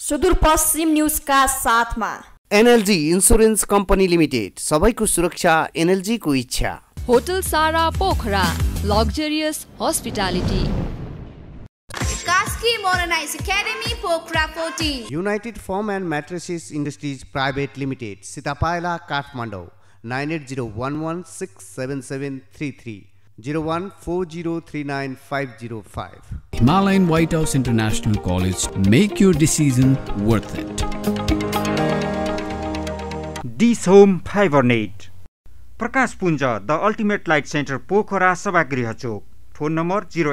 सुदूरपश्चिम न्युजका साथमा NLG insurance company limited सबैको सुरक्षा एनएलजीको इच्छा होटल सारा Pokhara luxurious hospitality united firm and mattresses industries private limited Sitapaila Kathmandu nine eight zero one one six seven seven three three 014039505. Himalayan White House International College. Make your decision worth it. This Home Fiber Net. Prakash Punj the ultimate light centre Pokhara सभागृह चोक phone number zero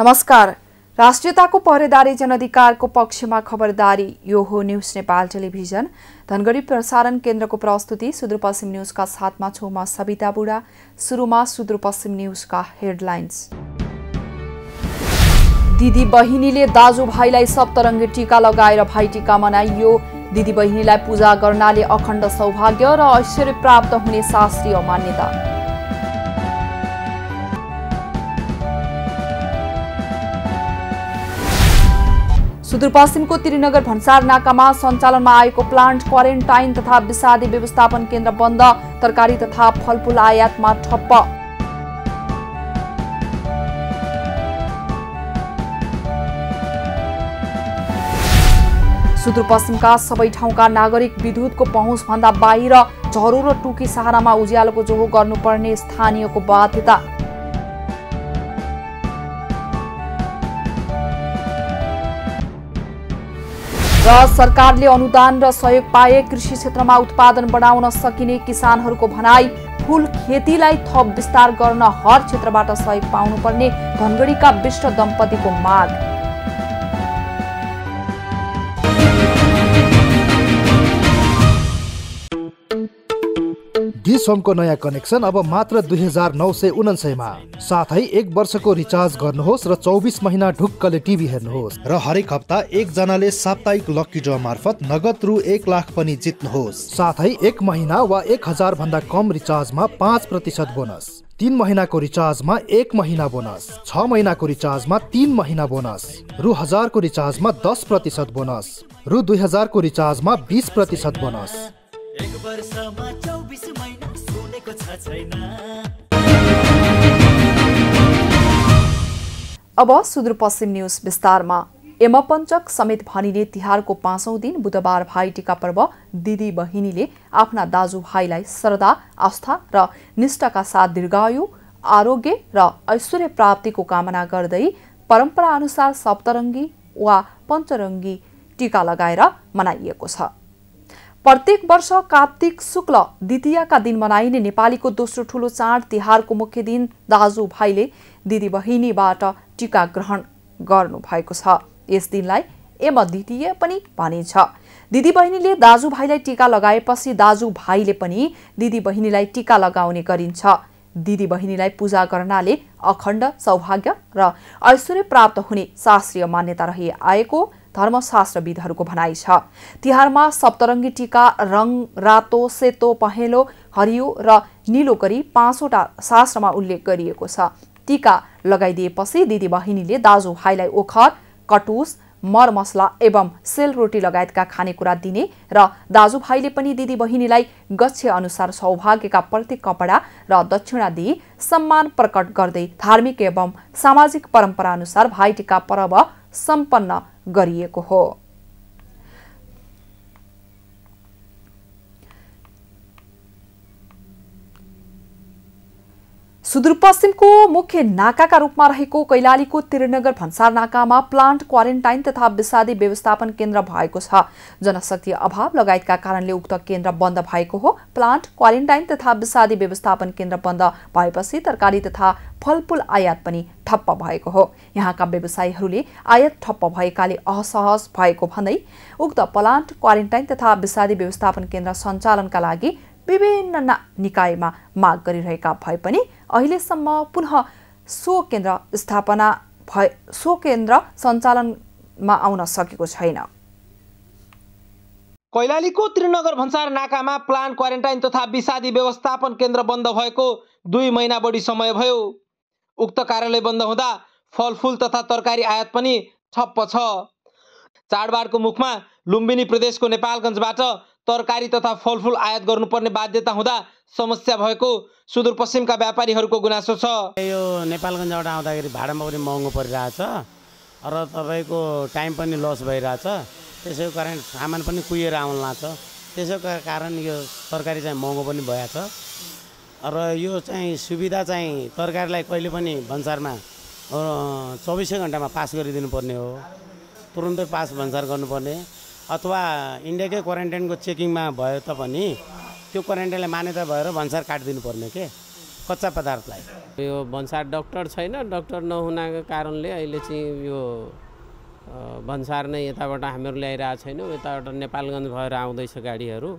नमस्कार राष्ट्रियताको पहरेदारी जनअधिकारको पक्षमा खबरदारी यो हो news Nepal television Dhangadhi प्रसारण केन्द्रको प्रस्तुति सुदूरपश्चिम न्युजका साथमा छेउमा सविता बुढा सुरुमा सुदूरपश्चिम न्युजका हेडलाइन्स दिदी बहिनीले दाजुभाइलाई सप्तरङ्गी टिका लगाएर भाइटिका मनाइयो दिदी बहिनीलाई पूजा गर्नाले अखण्ड सौभाग्य र ऐश्वर्य प्राप्त हुने शास्त्रीय मान्यता सुदूरपश्चिमको त्रिनगर भन्सार नाकामा सञ्चालनमा आएको प्लान्ट क्वारेन्टाइन तथा विषादी व्यवस्थापन केन्द्र बन्द तरकारी तथा फलफुल आयातमा ठप्प सुदूरपश्चिमका सबै ठाउँका नागरिक विद्युतको पहुँचभन्दा बाहिर झरो र टुकी सहारामा उज्यालोको जोहो गर्नुपर्ने स्थानीयको बाध्यता र सरकारले अनुदान र सहयोग पाए कृषि क्षेत्रमा उत्पादन बढाउन सकिने किसानहरूको भनाई फूल खेतीलाई थप विस्तार गर्न हर क्षेत्रबाट सहयोग पाउनुपर्ने धनगढीका विष्ट दम्पतिको माग डिसोमको नयाँ कनेक्सन अब मात्र दुई हजार नौ सय उनासयमा साथै एक वर्षको रिचार्ज गर्नुहोस् र चौबिस महिना ढुक्कले टिभी हेर्नुहोस् र हरेक हप्ता एकजनाले साप्ताहिक लकी ड्र मार्फत नगद रु एक लाख पनि जित्नुहोस् साथै एक महिना वा एक हजार भन्दा कम रिचार्जमा पाँच प्रतिशत बोनस तिन महिनाको रिचार्जमा एक महिना बोनस छ महिनाको रिचार्जमा तिन महिना बोनस रु हजारको रिचार्जमा दस प्रतिशत बोनस रु दुई हजारको रिचार्जमा बिस प्रतिशत बोनस अब सुदूरपश्चिम न्यूज विस्तारमा यमपञ्चक समेत भनिने तिहारको पाँचौं दिन बुधबार भाइटिका पर्व दिदी बहिनीले आफ्ना दाजुभाइलाई श्रद्धा आस्था र निष्ठाका साथ दीर्घायु आरोग्य र ऐश्वर्य प्राप्तिको कामना गर्दै अनुसार सप्तरङ्गी वा पञ्चरङ्गी टीका लगाएर मनाइएको छ प्रत्येक वर्ष कार्तिक शुक्ल द्वितीयका दिन मनाइने नेपालीको दोस्रो ठूलो चाड तिहारको मुख्य दिन दाजुभाइले दिदीबहिनीबाट टिका ग्रहण गर्नुभएको छ यस दिनलाई एम द्वितीय पनि भनिन्छ दिदीबहिनीले दाजुभाइलाई टिका लगाएपछि दाजुभाइले पनि दिदीबहिनीलाई टिका लगाउने गरिन्छ दिदीबहिनीलाई पूजा गर्नाले अखण्ड सौभाग्य र ऐश्वर्य प्राप्त हुने शास्त्रीय मान्यता रहिआएको आएको धर्मशास्त्रविदहरूको भनाइ छ तिहारमा सप्तरङ्गी टिका रङ रातो सेतो पहेँलो हरियो र निलो गरी पाँचवटा शास्त्रमा उल्लेख गरिएको छ टिका लगाइदिएपछि दिदी दिदीबहिनीले दाजुभाइलाई ओखर कटुस मरमसला एवं सेलरोटी लगायतका खानेकुरा दिने र दाजुभाइले पनि दिदी बहिनीलाई गच्छ अनुसार सौभाग्यका प्रत्येक कपडा र दक्षिणा दिई सम्मान प्रकट गर्दै धार्मिक एवं सामाजिक परम्परा अनुसार भाइटिका पर्व सम्पन्न गरिएको हो सुदूरपश्चिमको मुख्य नाकाका रूपमा रहेको कैलालीको त्रिनगर भन्सार नाकामा प्लान्ट क्वारेन्टाइन तथा विषादी व्यवस्थापन केन्द्र भएको छ जनशक्ति अभाव लगायतका कारणले उक्त केन्द्र बन्द भएको हो प्लान्ट क्वारेन्टाइन तथा विषादी व्यवस्थापन केन्द्र बन्द भएपछि तरकारी तथा फलफुल आयात पनि ठप्प भएको हो यहाँका व्यवसायीहरूले आयात ठप्प भएकाले असहज भएको भन्दै उक्त प्लान्ट क्वारेन्टाइन तथा विषादी व्यवस्थापन केन्द्र सञ्चालनका लागि विभिन्न निकायमा माग गरिरहेका भए पनि अहिलेसम्म पुनः सो केन्द्र स्थापना भए सो केन्द्र सञ्चालनमा आउन सकेको छैन कैलालीको त्रिनगर भन्सार नाकामा प्लान क्वारेन्टाइन तथा विषादी व्यवस्थापन केन्द्र बन्द भएको दुई महिना बढी समय भयो उक्त कार्यालय बन्द हुँदा फलफुल तथा तरकारी आयात पनि ठप्प छ चाडबाडको मुखमा लुम्बिनी प्रदेशको नेपालगञ्जबाट तरकारी तथा फलफुल आयात गर्नुपर्ने बाध्यता हुँदा समस्या भएको सुदूरपश्चिमका व्यापारीहरूको गुनासो छ यो नेपालगञ्जबाट आउँदाखेरि भाडामा पनि महँगो परिरहेछ र तपाईँको टाइम पनि लस भइरहेछ त्यसैको कारण सामान पनि कुहिएर आउनु लाग्छ त्यसैको कारण यो तरकारी चाहिँ महँगो पनि भएछ र यो चाहिँ सुविधा चाहिँ तरकारीलाई कहिले पनि भन्सारमा चौबिसै घन्टामा पास गरिदिनु पर्ने हो तुरन्तै पास भन्सार गर्नुपर्ने अथवा इन्डियाकै क्वारेन्टाइनको चेकिङमा भयो तापनि त्यो क्वारेन्टाइनलाई मान्यता भएर भन्सार काटिदिनु पर्ने के कच्चा पदार्थलाई यो भन्सार डक्टर छैन डक्टर नहुनाको कारणले अहिले चाहिँ यो भन्सार नै यताबाट हामीहरू ल्याइरहेको छैनौँ यताबाट नेपालगञ्ज भएर आउँदैछ गाडीहरू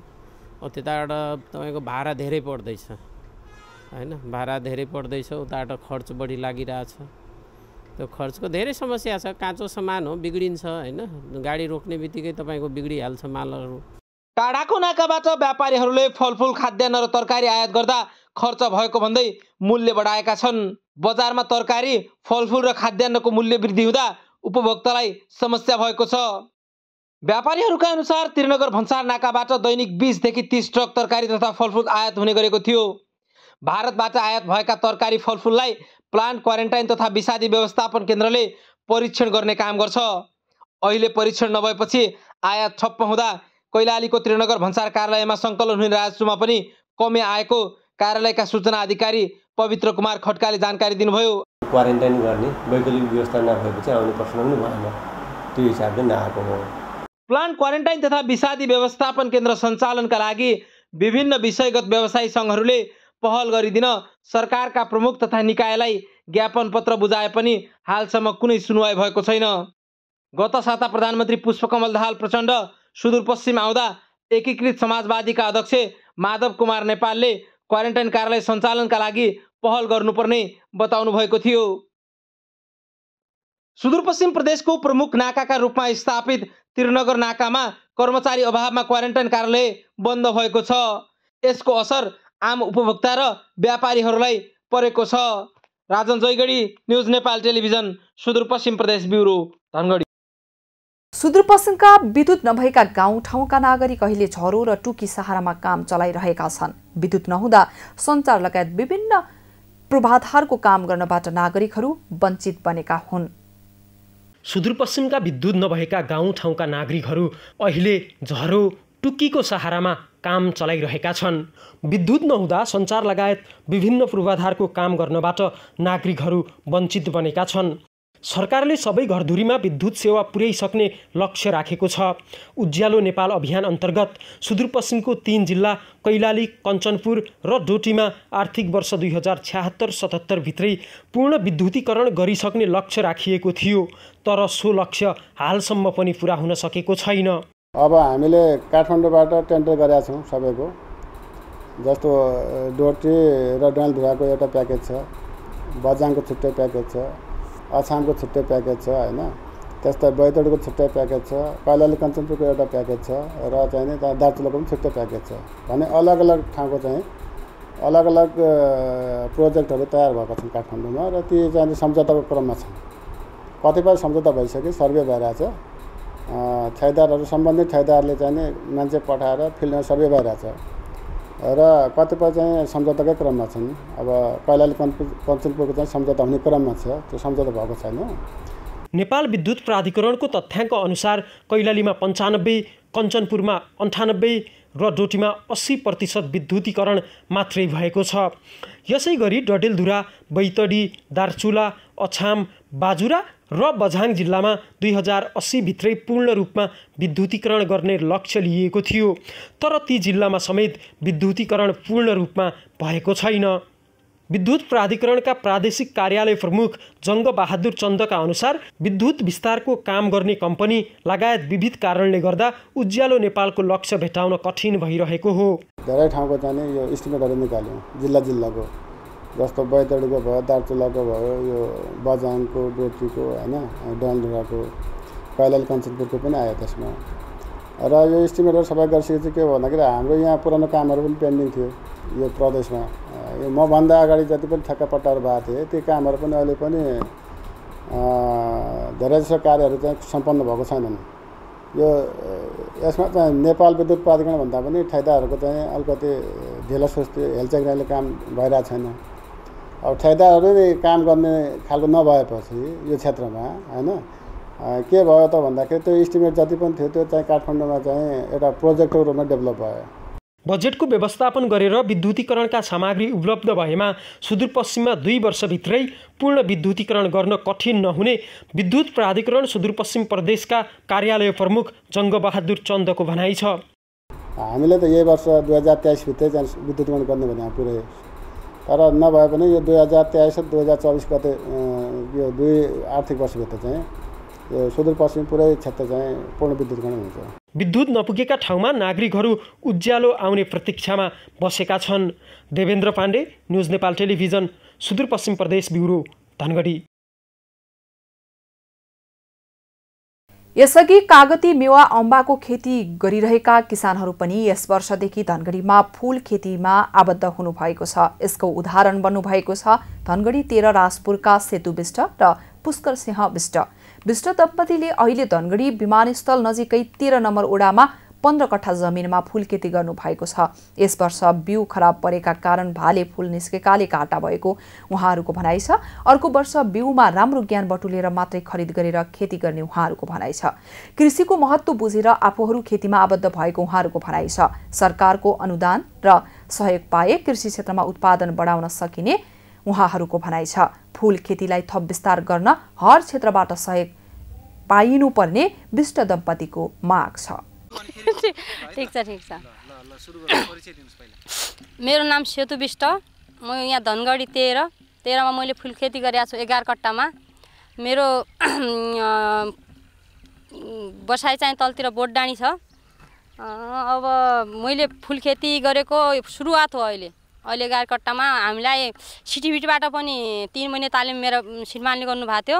त्यताबाट तपाईँको भाडा धेरै पर्दैछ होइन भाडा धेरै पर्दैछ उताबाट खर्च बढी लागिरहेछ त्यो खर्चको धेरै समस्या छ काँचो सामान हो बिग्रिन्छ होइन गाडी रोक्ने बित्तिकै तपाईँको बिग्रिहाल्छ मालहरू टाढाको नाकाबाट व्यापारीहरूले फलफुल खाद्यान्न र तरकारी आयात गर्दा खर्च भएको भन्दै मूल्य बढाएका छन् बजारमा तरकारी फलफुल र खाद्यान्नको मूल्य वृद्धि हुँदा उपभोक्तालाई समस्या भएको छ व्यापारीहरूका अनुसार त्रिनगर भन्सार नाकाबाट दैनिक बिसदेखि तिस ट्रक तरकारी तथा फलफुल आयात हुने गरेको थियो भारतबाट आयात भएका तरकारी फलफुललाई प्लान्ट क्वारेन्टाइन तथा विषादी व्यवस्थापन केन्द्रले परीक्षण गर्ने काम गर्छ अहिले परीक्षण नभएपछि आयात ठप्प हुँदा कैलालीको त्रिनगर भन्सार कार्यालयमा सङ्कलन हुने राजस्वमा पनि कमी आएको कार्यालयका सूचना अधिकारी पवित्र कुमार खड्काले जानकारी दिनुभयो क्वारेन्टाइन गर्ने वैकल्पिक व्यवस्था नभएपछि आउने प्रश्न पनि भएन त्यो हिसाबले नआएको हो प्लान्ट क्वारेन्टाइन तथा विषादी व्यवस्थापन केन्द्र सञ्चालनका लागि विभिन्न विषयगत व्यवसायी सङ्घहरूले पहल गरिदिन सरकारका प्रमुख तथा निकायलाई ज्ञापन पत्र बुझाए पनि हालसम्म कुनै सुनवाई भएको छैन गत साता प्रधानमन्त्री पुष्पकमल दाहाल प्रचण्ड सुदूरपश्चिम आउँदा एकीकृत समाजवादीका अध्यक्ष माधव कुमार नेपालले क्वारेन्टाइन कार्यालय सञ्चालनका लागि पहल गर्नुपर्ने बताउनु भएको थियो सुदूरपश्चिम प्रदेशको प्रमुख नाकाका रूपमा स्थापित त्रिनगर नाकामा कर्मचारी अभावमा क्वारेन्टाइन कार्यालय बन्द भएको छ यसको असर आम उपभोक्ता र व्यापारीहरूलाई परेको छ राजन जयगढी न्युज नेपाल टेलिभिजन सुदूरपश्चिम प्रदेश ब्युरो धनगढी सुदूरपश्चिमका विद्युत नभएका गाउँठाउँका नागरिक अहिले झरो र टुकी सहारामा काम चलाइरहेका छन् विद्युत नहुँदा सञ्चार लगायत विभिन्न पूर्वाधारको काम गर्नबाट नागरिकहरू वञ्चित बनेका हुन् सुदूरपश्चिमका विद्युत नभएका गाउँठाउँका नागरिकहरू अहिले झरो टुक्कीको सहारामा काम चलाइरहेका छन् विद्युत नहुँदा सञ्चार लगायत विभिन्न पूर्वाधारको काम गर्नबाट नागरिकहरू वञ्चित बनेका छन् सरकारले सबै घरधुरीमा विद्युत सेवा पुर्याइसक्ने लक्ष्य राखेको छ उज्यालो नेपाल अभियान अन्तर्गत सुदूरपश्चिमको तीन जिल्ला कैलाली कञ्चनपुर र डोटीमा आर्थिक वर्ष दुई हजार छ्याहत्तर सतहत्तरभित्रै पूर्ण विद्युतीकरण गरिसक्ने लक्ष्य राखिएको थियो तर सो लक्ष्य हालसम्म पनि पुरा हुन सकेको छैन अब हामीले काठमाडौँबाट टेन्डर गरेका छौँ सबैको जस्तो डोटी र डलधुराको एउटा प्याकेज छ बजाङको छुट्टै प्याकेज छ अछामको छुट्टै प्याकेज छ होइन त्यस्तै बैतडको छुट्टै प्याकेज छ कैलाली कञ्चनपुरको एउटा प्याकेज छ र चाहिँ नि दार्चुलाको पनि छुट्टै प्याकेज छ भने अलग अलग ठाउँको चाहिँ अलग अलग प्रोजेक्टहरू तयार भएका छन् काठमाडौँमा र ती चाहिँ सम्झौताको क्रममा छन् कतिपय सम्झौता भइसक्यो सर्वे भइरहेछ ठेकेदारहरू सम्बन्धित ठेकेदारले चाहिँ नि मान्छे पठाएर फिल्डमा सर्वे छ र कतिपय चाहिँ सम्झौताकै क्रममा छन् अब कैलाली कञ्चनपुरको चाहिँ सम्झौता हुने क्रममा छ त्यो सम्झौता भएको छैन नेपाल विद्युत प्राधिकरणको तथ्याङ्क अनुसार कैलालीमा पन्चानब्बे कञ्चनपुरमा अन्ठानब्बे र डोटीमा अस्सी प्रतिशत विद्युतीकरण मात्रै भएको छ यसै गरी डडेलधुरा बैतडी दार्चुला अछाम बाजुरा र बझाङ जिल्लामा दुई हजार अस्सीभित्रै पूर्ण रूपमा विद्युतीकरण गर्ने लक्ष्य लिएको थियो तर ती जिल्लामा समेत विद्युतीकरण पूर्ण रूपमा भएको छैन विद्युत प्राधिकरणका प्रादेशिक कार्यालय प्रमुख जङ्गबहादुर चन्दका अनुसार विद्युत विस्तारको काम गर्ने कम्पनी लगायत विविध कारणले गर्दा उज्यालो नेपालको लक्ष्य भेटाउन कठिन भइरहेको हो धेरै ठाउँको जाने यो निकाल्यौँ जिल्ला जिल्लाको जस्तो बैतडीको भयो दार्चुलाको भयो यो बझाङको डोटीको होइन डन्डुराको कैलाली कञ्चनपुरको पनि आयो त्यसमा र यो इस्टिमेटहरू सबै गरिसकेपछि के भयो भन्दाखेरि हाम्रो यहाँ पुरानो कामहरू पनि पेन्डिङ थियो यो प्रदेशमा यो मभन्दा अगाडि जति पनि पट्टाहरू भएको थिएँ त्यो कामहरू पनि अहिले पनि धेरै जसो कार्यहरू चाहिँ सम्पन्न भएको छैनन् यो यसमा चाहिँ नेपाल विद्युत प्राधिकरण पनि ठेदाहरूको चाहिँ अलिकति ढिलो सुस्ती हेलचेक्राइले काम भइरहेको छैन अब ठेकेदारहरूले काम गर्ने खालको नभएपछि यो क्षेत्रमा होइन के भयो त भन्दाखेरि त्यो इस्टिमेट जति पनि थियो त्यो चाहिँ काठमाडौँमा चाहिँ एउटा प्रोजेक्टको रूपमा डेभलप भयो बजेटको व्यवस्थापन गरेर विद्युतीकरणका सामग्री उपलब्ध भएमा सुदूरपश्चिममा दुई वर्षभित्रै पूर्ण विद्युतीकरण गर्न कठिन नहुने विद्युत प्राधिकरण सुदूरपश्चिम प्रदेशका कार्यालय प्रमुख जङ्गबहादुर चन्दको भनाइ छ हामीले त यही वर्ष दुई हजार तेइसभित्रै विद्युतीकरण गर्ने भने पुरै तर नभए पनि यो दुई हजार तेइस र दुई हजार चौबिस गते यो दुई आर्थिक वर्षभित्र चाहिँ यो सुदूरपश्चिम पुरै क्षेत्र चाहिँ पूर्ण विद्युतकरण हुन्छ विद्युत नपुगेका ठाउँमा नागरिकहरू उज्यालो आउने प्रतीक्षामा बसेका छन् देवेन्द्र पाण्डे न्युज नेपाल टेलिभिजन सुदूरपश्चिम प्रदेश ब्युरो धनगढी यसअघि कागती मेवा अम्बाको खेती गरिरहेका किसानहरू पनि यस वर्षदेखि धनगढीमा फूल खेतीमा आबद्ध हुनुभएको छ यसको उदाहरण बन्नुभएको छ धनगढी तेह्र राजपुरका सेतु विष्ट र पुष्कर सिंह विष्ट विष्ट दम्पतिले अहिले धनगढी विमानस्थल नजिकै तेह्र नम्बर ओडामा पन्ध्र कट्ठा जमिनमा फुल खेती गर्नुभएको छ यस वर्ष बिउ खराब परेका कारण भाले फुल निस्केकाले घाटा भएको उहाँहरूको भनाइ छ अर्को वर्ष बिउमा राम्रो ज्ञान बटुलेर मात्रै खरिद गरेर खेती गर्ने उहाँहरूको भनाइ छ कृषिको महत्त्व बुझेर आफूहरू खेतीमा आबद्ध भएको उहाँहरूको भनाइ छ सरकारको अनुदान र सहयोग पाए कृषि क्षेत्रमा उत्पादन बढाउन सकिने उहाँहरूको भनाइ छ फुल खेतीलाई थप विस्तार गर्न हर क्षेत्रबाट सहयोग पाइनुपर्ने विष्ट दम्पतिको माग छ ठिक छ ठिक छ मेरो नाम सेतु विष्ट म यहाँ धनगढी तेह्र तेह्रमा मैले फुल खेती गरेको छु एघार कट्टामा मेरो बसाइ चाहिँ तलतिर बोटडाँडी छ अब मैले फुल खेती गरेको सुरुवात हो अहिले अहिले गाडकट्टामा हामीलाई सिटिभिटबाट पनि तिन महिने तालिम मेरो श्रीमानले गर्नुभएको थियो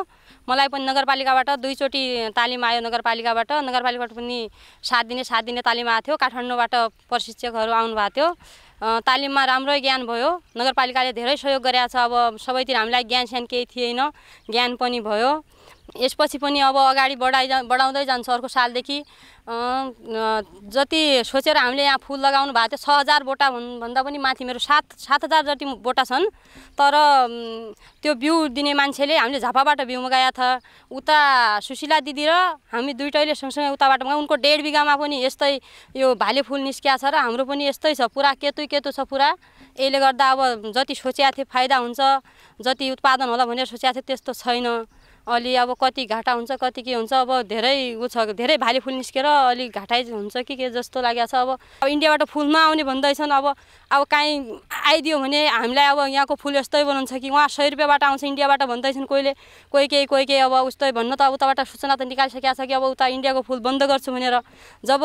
मलाई पनि नगरपालिकाबाट दुईचोटि तालिम आयो नगरपालिकाबाट नगरपालिकाबाट पनि सात दिने सात दिने तालिम आएको थियो काठमाडौँबाट प्रशिक्षकहरू आउनुभएको थियो तालिममा राम्रै ज्ञान भयो नगरपालिकाले धेरै सहयोग गरेको छ अब सबैतिर हामीलाई ज्ञान स्यान केही थिएन ज्ञान पनि भयो यसपछि पनि अब अगाडि बढाइ बढाउँदै जान्छ अर्को सालदेखि जति सोचेर हामीले यहाँ फुल लगाउनु भएको थियो छ हजार बोटा भन्दा पनि माथि मेरो सात सात हजार जति बोटा छन् तर त्यो बिउ दिने मान्छेले हामीले झापाबाट बिउ मगाएको छ उता सुशीला दिदी र हामी दुइटैले सँगसँगै उताबाट मगायो उनको डेढ बिघामा पनि यस्तै यो भाले फुल निस्किया छ र हाम्रो पनि यस्तै छ पुरा केतु केतु छ पुरा यसले गर्दा अब जति सोचेको थिएँ फाइदा हुन्छ जति उत्पादन होला भनेर सोचेको थिएँ त्यस्तो छैन अलि अब कति घाटा हुन्छ कति के हुन्छ अब धेरै ऊ छ धेरै भाले फुल निस्केर अलिक घाटा हुन्छ कि के जस्तो लागेको छ अब इन्डियाबाट फुल नआउने भन्दैछन् अब अब काहीँ आइदियो भने हामीलाई अब यहाँको फुल यस्तै बनाउँछ कि उहाँ सय रुपियाँबाट आउँछ इन्डियाबाट भन्दैछन् कोहीले कोही केही कोही केही अब उस्तै भन्नु त उताबाट सूचना त निकालिसकेको छ कि अब उता इन्डियाको फुल बन्द गर्छु भनेर जब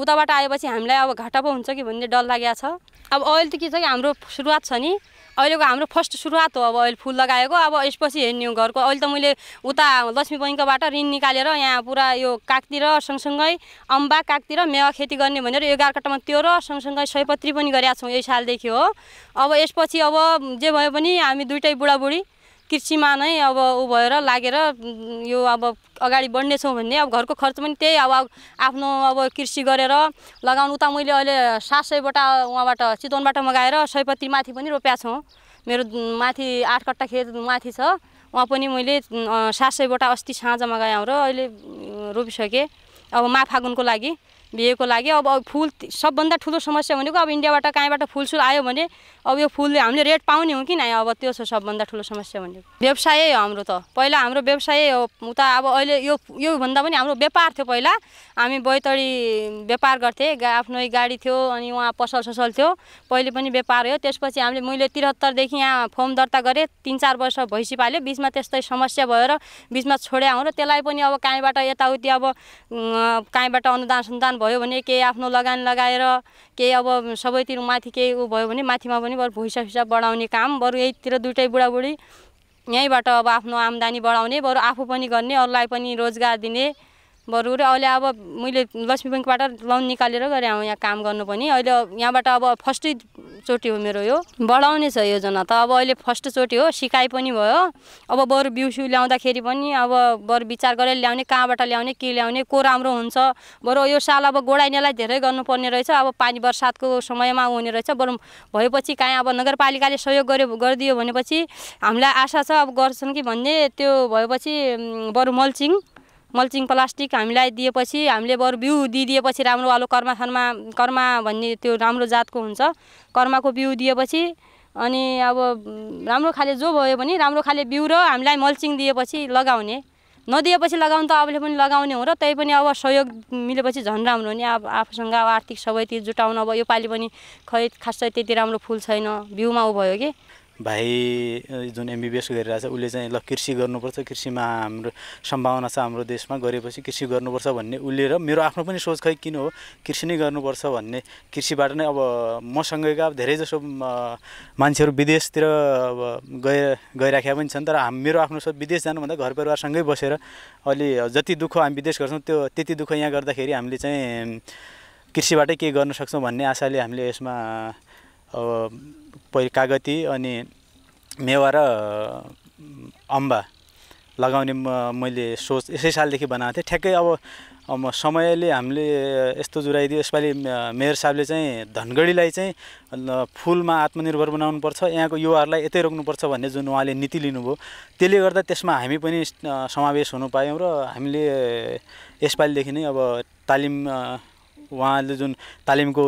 उताबाट आएपछि हामीलाई अब घाटा पो हुन्छ कि भन्ने डर लागेको छ अब अहिले त के छ कि हाम्रो सुरुवात छ नि अहिलेको हाम्रो फर्स्ट सुरुवात हो अब अहिले फुल लगाएको अब यसपछि हेर्ने घरको अहिले त मैले उता लक्ष्मी बैङ्कबाट ऋण निकालेर यहाँ पुरा यो कागतिर सँगसँगै अम्बा कागतिर मेवा खेती गर्ने भनेर एघार कट्टामा त्यो र सँगसँगै सयपत्री पनि गरेका छौँ यही सालदेखि हो अब यसपछि अब जे भयो पनि हामी दुइटै बुढाबुढी कृषिमा नै अब ऊ भएर लागेर यो अब अगाडि बढ्नेछौँ भन्ने अब घरको खर्च पनि त्यही अब आफ्नो अब कृषि गरेर लगाउनु उता मैले अहिले सात सयवटा उहाँबाट चितवनबाट मगाएर सयपत्री माथि पनि रोप्या छौँ मेरो माथि आठ कट्टा खेत माथि छ उहाँ पनि मैले सात सयवटा अस्ति साँझ मगाएँ र अहिले रोपिसकेँ अब माफागुनको लागि बिहेको लागि अब फुल सबभन्दा ठुलो समस्या भनेको अब इन्डियाबाट कहीँबाट फुलसुल आयो भने अब यो फुलले हामीले रेट पाउने हो कि नै अब त्यो छ सबभन्दा ठुलो समस्या भनेको व्यवसायै हो हाम्रो त पहिला हाम्रो व्यवसायै हो उता अब अहिले यो योभन्दा पनि हाम्रो व्यापार थियो पहिला हामी बैतडी व्यापार गर्थे गा आफ्नै गाडी थियो अनि उहाँ पसल ससल थियो पहिले पनि व्यापार हो त्यसपछि हामीले मैले त्रिहत्तरदेखि यहाँ फर्म दर्ता गरेँ तिन चार वर्ष भैँसी पाल्यो बिचमा त्यस्तै समस्या भएर बिचमा छोड्या हो र त्यसलाई पनि अब कहीँबाट यताउति अब कहीँबाट अनुदान सुनुदान भयो भयो भने केही आफ्नो लगान लगाएर केही अब सबैतिर माथि केही ऊ भयो भने माथिमा पनि बरु भुइँसा फुसा बढाउने काम बरु यहीतिर दुइटै बुढाबुढी यहीँबाट अब आफ्नो आम्दानी बढाउने बरु आफू पनि गर्ने अरूलाई पनि रोजगार दिने बरु र अहिले अब मैले लक्ष्मी ब्याङ्कबाट लोन निकालेर गरेँ अब यहाँ काम गर्नु पनि अहिले यहाँबाट अब चोटि हो मेरो यो बढाउने छ योजना त अब अहिले फर्स्ट चोटि हो सिकाइ पनि भयो अब बरु बिउसु ल्याउँदाखेरि पनि अब बरु विचार गरेर ल्याउने कहाँबाट ल्याउने के ल्याउने को राम्रो हुन्छ बरु यो साल अब गोडाइनेलाई धेरै गर्नुपर्ने रहेछ अब पानी बर्सातको समयमा हुने रहेछ बरु भएपछि काहीँ अब नगरपालिकाले सहयोग गर्यो गरिदियो भनेपछि हामीलाई आशा छ अब गर्छन् कि भन्ने त्यो भएपछि बरु मल्चिङ मल्चिङ प्लास्टिक हामीलाई दिएपछि हामीले बरु बिउ दिइदिएपछि राम्रो वालो कर्माथानमा कर्मा भन्ने त्यो राम्रो जातको हुन्छ कर्माको बिउ दिएपछि अनि अब राम्रो खाले जो भयो भने राम्रो खाले बिउ र हामीलाई मल्चिङ दिएपछि लगाउने नदिएपछि लगाउनु त अबले पनि लगाउने हो र तै पनि अब सहयोग मिलेपछि झन् राम्रो हुने अब आफूसँग अब आर्थिक सबैतिर जुटाउनु अब योपालि पनि खै खासै त्यति राम्रो फुल छैन बिउमा ऊ भयो कि भाइ जुन एमबिबिएस गरिरहेछ उसले चाहिँ ल कृषि गर्नुपर्छ कृषिमा हाम्रो सम्भावना छ हाम्रो देशमा गरेपछि कृषि गर्नुपर्छ भन्ने उसले र मेरो आफ्नो पनि सोच खै किन हो कृषि नै गर्नुपर्छ भन्ने कृषिबाट नै अब मसँगैका धेरैजसो मान्छेहरू विदेशतिर अब गए गइराखेका पनि छन् तर हाम मेरो आफ्नो सोच विदेश जानुभन्दा घर परिवारसँगै बसेर अलि जति दुःख हामी विदेश गर्छौँ त्यो त्यति दुःख यहाँ गर्दाखेरि हामीले चाहिँ कृषिबाटै केही गर्न सक्छौँ भन्ने आशाले हामीले यसमा पहिले कागती अनि मेवा र अम्बा लगाउने मैले सोच यसै सालदेखि बनाएको थिएँ ठ्याक्कै अब अब समयले हामीले यस्तो जुराइदियो यसपालि मेयर साहबले चाहिँ धनगढीलाई चाहिँ फुलमा आत्मनिर्भर बनाउनुपर्छ यहाँको युवाहरूलाई यतै रोक्नुपर्छ भन्ने जुन उहाँले नीति लिनुभयो त्यसले गर्दा त्यसमा हामी पनि समावेश हुनु पायौँ र हामीले यसपालिदेखि नै अब तालिम उहाँले जुन तालिमको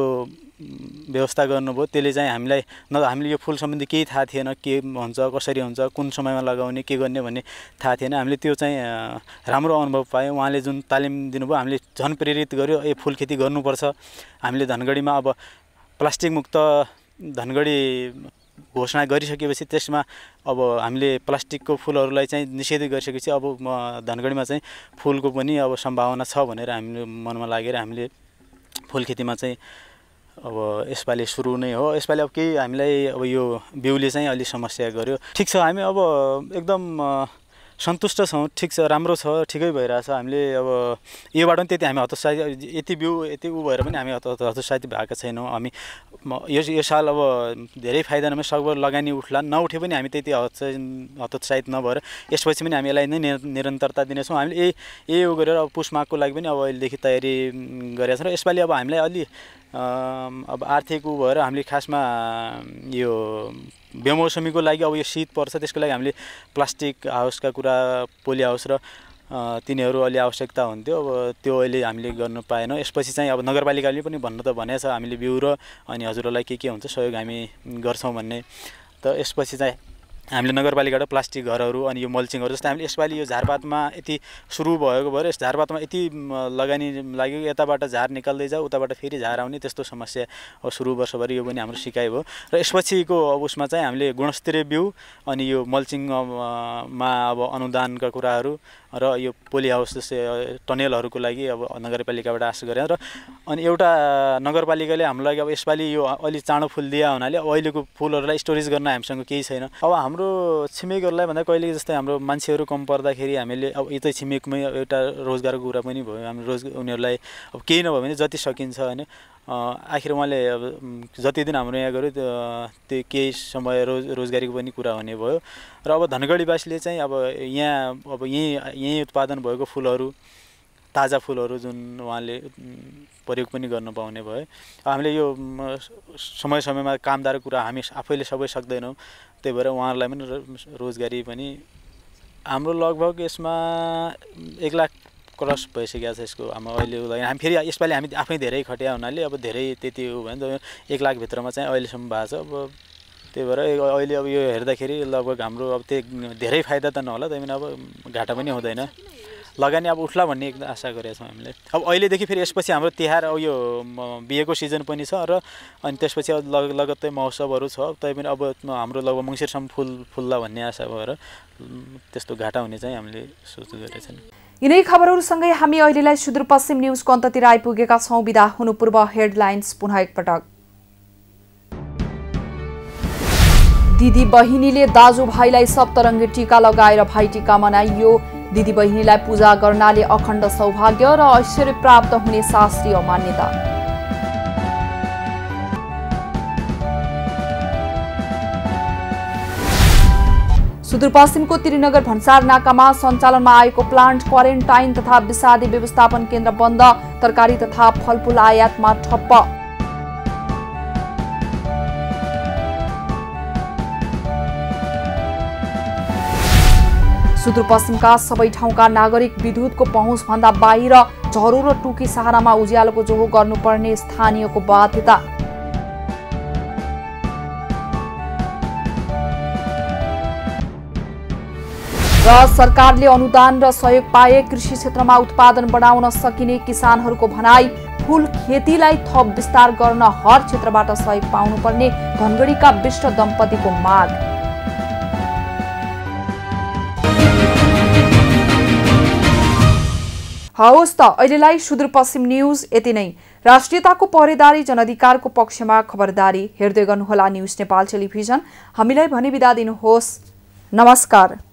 व्यवस्था गर्नुभयो त्यसले चाहिँ हामीलाई न हामीले यो फुल सम्बन्धी केही थाहा थिएन के हुन्छ कसरी हुन्छ कुन समयमा लगाउने के गर्ने भन्ने थाहा थिएन हामीले त्यो चाहिँ राम्रो अनुभव पायौँ उहाँले जुन तालिम दिनुभयो हामीले झन् प्रेरित गऱ्यो ए फुल खेती गर्नुपर्छ हामीले धनगढीमा अब प्लास्टिक मुक्त धनगढी घोषणा गरिसकेपछि त्यसमा अब हामीले प्लास्टिकको फुलहरूलाई चाहिँ निषेध गरिसकेपछि अब धनगढीमा चाहिँ फुलको पनि अब सम्भावना छ भनेर हामीले मनमा लागेर हामीले फुल खेतीमा चाहिँ अब यसपालि सुरु नै हो यसपालि अब केही हामीलाई अब यो बिउले चाहिँ अलिक समस्या गर्यो ठिक छ हामी अब एकदम सन्तुष्ट छौँ ठिक छ राम्रो छ ठिकै भइरहेछ हामीले अब योबाट पनि त्यति हामी हतोत्साहित यति बिउ यति ऊ भएर पनि हामी हतोत्साहित भएको छैनौँ हामी यो यो साल अब धेरै फाइदा नभए सकभर लगानी उठला नउठे पनि हामी त्यति हतोत्साहित नभएर यसपछि पनि हामी यसलाई नै निरन्तरता दिनेछौँ हामीले यही यही गरेर अब पुसमागको लागि पनि अब अहिलेदेखि तयारी गरेका छौँ र यसपालि अब हामीलाई अलि अब आर्थिक उ भएर हामीले खासमा यो बेमौसमीको लागि अब यो शीत पर्छ त्यसको लागि हामीले प्लास्टिक हाउसका कुरा पोली हाउस र तिनीहरू अलि आवश्यकता हुन्थ्यो अब त्यो अहिले हामीले गर्नु पाएनौँ यसपछि चाहिँ अब नगरपालिकाले पनि भन्न त भनेछ हामीले बिउ र अनि हजुरहरूलाई के के हुन्छ सहयोग हामी गर्छौँ भन्ने त यसपछि चाहिँ हामीले नगरपालिकाबाट प्लास्टिक घरहरू अनि यो मल्चिङहरू जस्तै हामीले यसपालि यो झारपातमा यति सुरु भएको भएर यस झारपातमा यति लगानी लाग्यो यताबाट झार निकाल्दै जाऊ उताबाट फेरि झार आउने त्यस्तो समस्या अब सुरु वर्षभरि यो पनि हाम्रो सिकाइ भयो र यसपछिको अब उसमा चाहिँ हामीले गुणस्तरीय बिउ अनि यो मल्चिङमा अब अनुदानका कुराहरू र यो पोली हाउस जस्तै टनेलहरूको लागि अब नगरपालिकाबाट आश गरे र अनि एउटा नगरपालिकाले हाम्रो लागि अब यसपालि यो अलि चाँडो फुल दिए हुनाले अहिलेको फुलहरूलाई स्टोरेज गर्न हामीसँग केही छैन अब हाम्रो हाम्रो छिमेकीहरूलाई भन्दा कहिले जस्तै हाम्रो मान्छेहरू कम पर्दाखेरि हामीले अब यतै छिमेकमै एउटा रोजगारको कुरा पनि भयो हाम्रो रोज उनीहरूलाई अब केही नभयो भने जति सकिन्छ होइन आखिर उहाँले अब जति दिन हाम्रो यहाँ गऱ्यो त्यो केही समय रोज रोजगारीको पनि कुरा हुने भयो र अब धनगढीवासीले चाहिँ अब यहाँ अब यहीँ यहीँ उत्पादन भएको फुलहरू ताजा फुलहरू जुन उहाँले प्रयोग पनि गर्न पाउने भयो हामीले यो समय समयमा कामदारको कुरा हामी आफैले सबै सक्दैनौँ त्यही भएर उहाँहरूलाई पनि रोजगारी पनि हाम्रो लगभग यसमा एक लाख क्रस भइसकेको छ यसको हाम्रो अहिले हामी फेरि यसपालि हामी आफै धेरै खट्या हुनाले अब धेरै त्यति हो भने त एक लाखभित्रमा चाहिँ अहिलेसम्म भएको छ अब त्यही भएर अहिले अब यो हेर्दाखेरि लगभग हाम्रो अब त्यही धेरै फाइदा त नहोला त्यही पनि अब घाटा पनि हुँदैन लगानी अब उठ्ला भन्ने एकदम आशा गरेका छौँ हामीले अब अहिलेदेखि फेरि यसपछि हाम्रो तिहार अब यो बिहेको सिजन पनि छ र अनि त्यसपछि अब लग लगत्तै महोत्सवहरू छ पनि अब हाम्रो लगभग मङ्सिरसम्म फुल फुल्ला भन्ने आशा भएर त्यस्तो घाटा हुने चाहिँ हामीले सोच गरेका छौँ यिनै खबरहरूसँगै हामी अहिलेलाई सुदूरपश्चिम न्युजको अन्ततिर आइपुगेका छौँ विदा हुनु पूर्व हेडलाइन्स पुनः एकपटक दिदी बहिनीले दाजुभाइलाई सप्तरङ्गी टिका लगाएर भाइटिका मनाइयो बहिनीलाई पूजा गर्नाले अखण्ड सौभाग्य र ऐश्वर्य प्राप्त हुने शास्त्रीय मान्यता सुदूरपश्चिमको त्रिनगर भन्सार नाकामा सञ्चालनमा आएको प्लान्ट क्वारेन्टाइन तथा विषादी व्यवस्थापन केन्द्र बन्द तरकारी तथा फलफुल आयातमा ठप्प सुदूरपश्चिमका सबै ठाउँका नागरिक विद्युतको पहुँचभन्दा बाहिर झरो र टुकी सहारामा उज्यालोको जोहो गर्नुपर्ने स्थानीयको बाध्यता र सरकारले अनुदान र सहयोग पाए कृषि क्षेत्रमा उत्पादन बढाउन सकिने किसानहरूको भनाई फूल खेतीलाई थप विस्तार गर्न हर क्षेत्रबाट सहयोग पाउनुपर्ने धनगढीका विष्ट दम्पतिको माग हवस् त अहिलेलाई सुदूरपश्चिम न्युज यति नै राष्ट्रियताको पहरेदारी जनअधिकारको पक्षमा खबरदारी हेर्दै गर्नुहोला न्युज नेपाल टेलिभिजन हामीलाई भनी बिदा दिनुहोस् नमस्कार